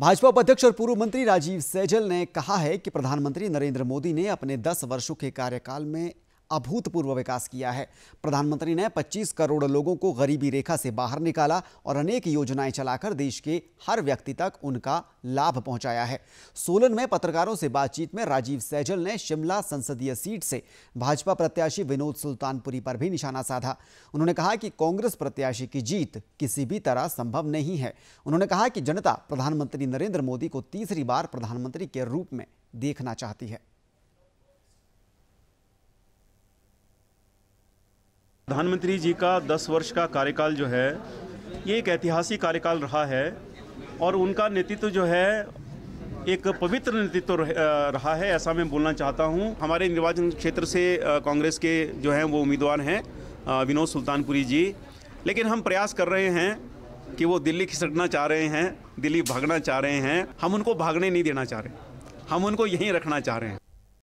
भाजपा उपाध्यक्ष और पूर्व मंत्री राजीव सैजल ने कहा है कि प्रधानमंत्री नरेंद्र मोदी ने अपने 10 वर्षों के कार्यकाल में अभूतपूर्व विकास किया है प्रधानमंत्री ने 25 करोड़ लोगों को गरीबी रेखा से बाहर निकाला और अनेक योजनाएं चलाकर देश के हर व्यक्ति तक उनका लाभ पहुंचाया है सोलन में पत्रकारों से बातचीत में राजीव सैजल ने शिमला संसदीय सीट से भाजपा प्रत्याशी विनोद सुल्तानपुरी पर भी निशाना साधा उन्होंने कहा कि कांग्रेस प्रत्याशी की जीत किसी भी तरह संभव नहीं है उन्होंने कहा कि जनता प्रधानमंत्री नरेंद्र मोदी को तीसरी बार प्रधानमंत्री के रूप में देखना चाहती है प्रधानमंत्री जी का 10 वर्ष का कार्यकाल जो है ये एक ऐतिहासिक कार्यकाल रहा है और उनका नेतृत्व जो है एक पवित्र नेतृत्व रहा है ऐसा मैं बोलना चाहता हूँ हमारे निर्वाचन क्षेत्र से कांग्रेस के जो हैं वो उम्मीदवार हैं विनोद सुल्तानपुरी जी लेकिन हम प्रयास कर रहे हैं कि वो दिल्ली खिसकना चाह रहे हैं दिल्ली भागना चाह रहे हैं हम उनको भागने नहीं देना चाह रहे हम उनको यहीं रखना चाह रहे हैं